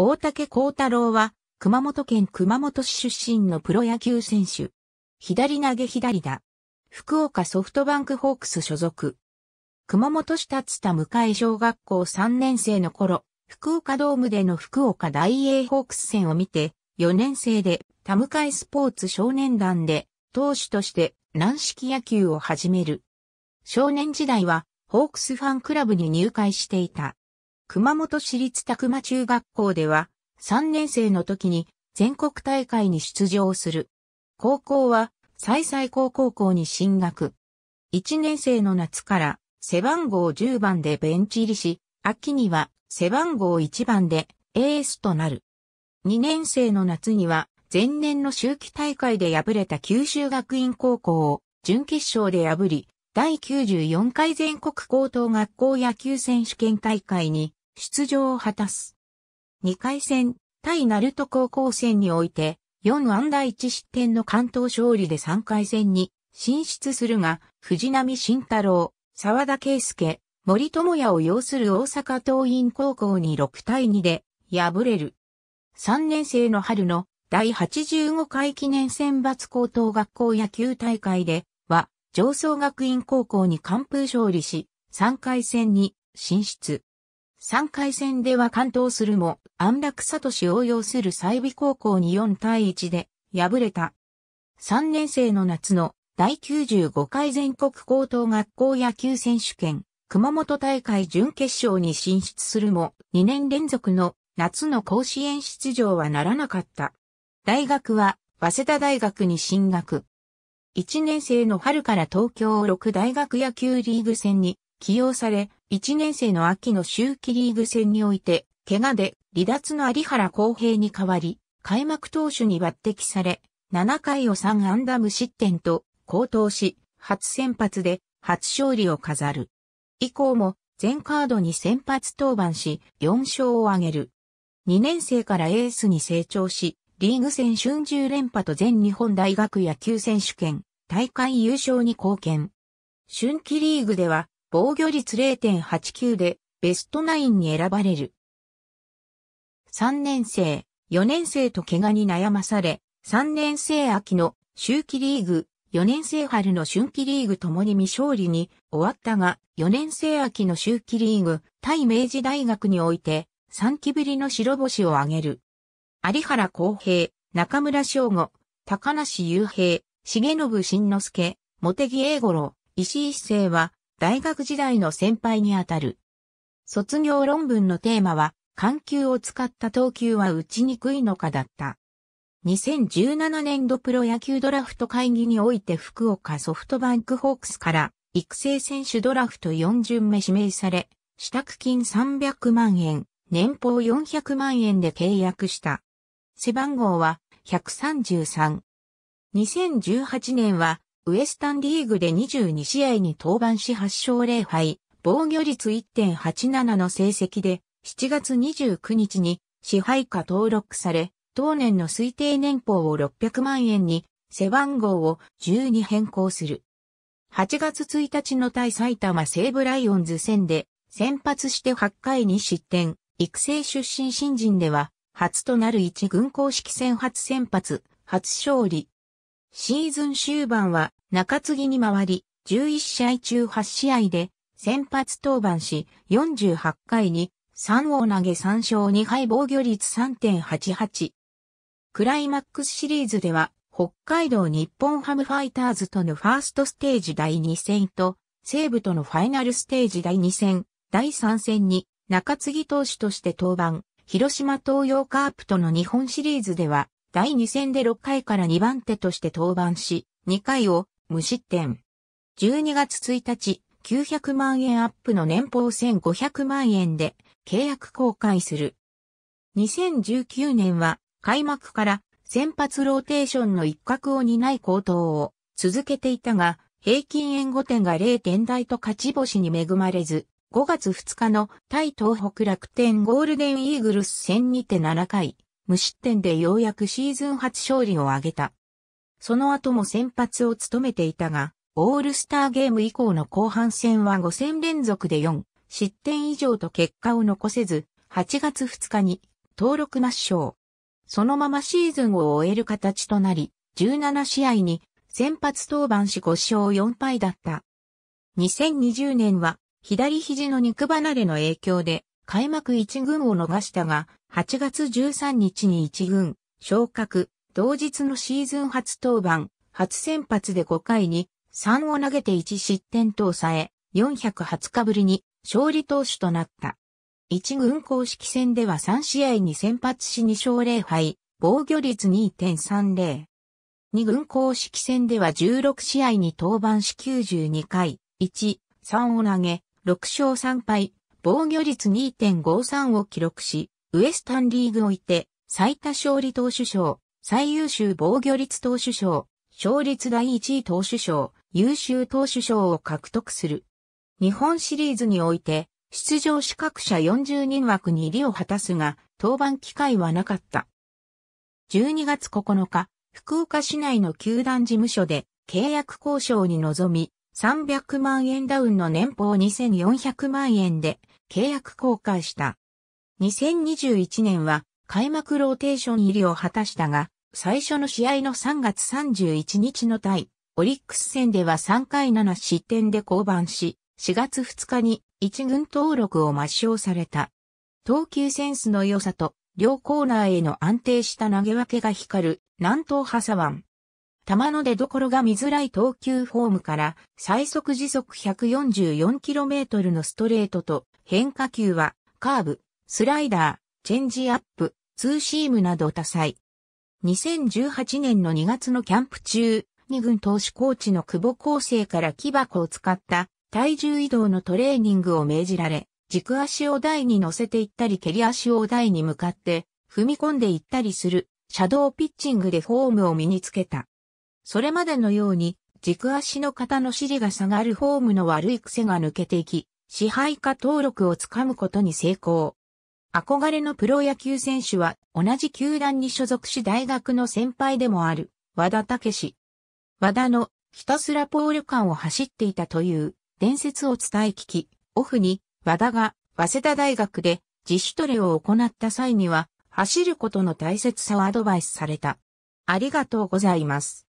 大竹幸太郎は、熊本県熊本市出身のプロ野球選手。左投げ左打。福岡ソフトバンクホークス所属。熊本市立田向井小学校3年生の頃、福岡ドームでの福岡大英ホークス戦を見て、4年生で田向井スポーツ少年団で、投手として軟式野球を始める。少年時代は、ホークスファンクラブに入会していた。熊本市立宅間中学校では、3年生の時に全国大会に出場する。高校は、最々高校校に進学。1年生の夏から背番号10番でベンチ入りし、秋には背番号1番でエースとなる。2年生の夏には前年の秋季大会で敗れた九州学院高校を準決勝で破り、第94回全国高等学校野球選手権大会に出場を果たす。2回戦、対鳴門高校戦において、4安打1失点の関東勝利で3回戦に進出するが、藤波慎太郎、沢田圭介、森友也を擁する大阪桐蔭高校に6対2で敗れる。3年生の春の第85回記念選抜高等学校野球大会では、上層学院高校に完封勝利し、3回戦に進出。3回戦では完投するも、安楽聡を擁する西美高校に4対1で敗れた。3年生の夏の第95回全国高等学校野球選手権、熊本大会準決勝に進出するも、2年連続の夏の甲子園出場はならなかった。大学は、早稲田大学に進学。1年生の春から東京六大学野球リーグ戦に起用され、1年生の秋の秋季リーグ戦において、怪我で離脱の有原公平に代わり、開幕投手に抜擢され、7回を3安打無失点と、高騰し、初先発で初勝利を飾る。以降も全カードに先発登板し、4勝を挙げる。2年生からエースに成長し、リーグ戦春秋連覇と全日本大学野球選手権、大会優勝に貢献。春季リーグでは防御率0.89でベストナインに選ばれる。3年生、4年生と怪我に悩まされ、3年生秋の秋季リーグ、4年生春の春季リーグともに未勝利に終わったが、4年生秋の秋季リーグ、対明治大学において、3期ぶりの白星を挙げる。有原公平、中村翔吾、高梨雄平、重信慎之介、茂木英五郎、石井一世は、大学時代の先輩にあたる。卒業論文のテーマは、緩急を使った投球は打ちにくいのかだった。2017年度プロ野球ドラフト会議において福岡ソフトバンクホークスから育成選手ドラフト4巡目指名され、支度金300万円、年俸400万円で契約した。背番号は133。2018年はウエスタンリーグで22試合に登板し8勝0敗、防御率1.87の成績で、7月29日に支配下登録され、当年の推定年俸を600万円に、背番号を10に変更する。8月1日の対埼玉西武ライオンズ戦で、先発して8回に失点、育成出身新人では、初となる1軍公式戦初先発、初勝利。シーズン終盤は中継ぎに回り、11試合中8試合で先発登板し、48回に3を投げ3勝2敗防御率3.88。クライマックスシリーズでは、北海道日本ハムファイターズとのファーストステージ第2戦と、西武とのファイナルステージ第2戦、第3戦に中継ぎ投手として登板、広島東洋カープとの日本シリーズでは、第2戦で6回から2番手として登板し、2回を無失点。12月1日、900万円アップの年俸1500万円で契約公開する。2019年は開幕から先発ローテーションの一角を担い高騰を続けていたが、平均円護点が0点台と勝ち星に恵まれず、5月2日の対東北楽天ゴールデンイーグルス戦にて7回、無失点でようやくシーズン初勝利を挙げた。その後も先発を務めていたが、オールスターゲーム以降の後半戦は5戦連続で4失点以上と結果を残せず、8月2日に登録抹消。そのままシーズンを終える形となり、17試合に先発登板し5勝4敗だった。2020年は左肘の肉離れの影響で開幕1軍を逃したが、8月13日に1軍昇格、同日のシーズン初登板、初先発で5回に3を投げて1失点と抑え、420日ぶりに勝利投手となった。一軍公式戦では3試合に先発し2勝0敗、防御率2.30。二軍公式戦では16試合に登板し92回、1、3を投げ、6勝3敗、防御率2.53を記録し、ウエスタンリーグおいて最多勝利投手賞、最優秀防御率投手賞、勝率第1位投手賞、優秀投手賞を獲得する。日本シリーズにおいて、出場資格者40人枠に利を果たすが、登板機会はなかった。12月9日、福岡市内の球団事務所で契約交渉に臨み、300万円ダウンの年俸2400万円で契約公開した。2021年は開幕ローテーション入りを果たしたが、最初の試合の3月31日の対、オリックス戦では3回7失点で降板し、4月2日に1軍登録を抹消された。投球センスの良さと、両コーナーへの安定した投げ分けが光る、南東ハサワン。の出所が見づらい投球フォームから、最速時速 144km のストレートと、変化球は、カーブ、スライダー、チェンジアップ、ツーシームなど多彩。2018年の2月のキャンプ中、2軍投手コーチの久保厚生から木箱を使った体重移動のトレーニングを命じられ、軸足を台に乗せていったり蹴り足を台に向かって踏み込んでいったりするシャドーピッチングでフォームを身につけた。それまでのように軸足の肩の尻が下がるフォームの悪い癖が抜けていき、支配下登録をつかむことに成功。憧れのプロ野球選手は同じ球団に所属し大学の先輩でもある和田武史。和田のひたすらポール間を走っていたという伝説を伝え聞き、オフに和田が早稲田大学で自主トレを行った際には走ることの大切さをアドバイスされた。ありがとうございます。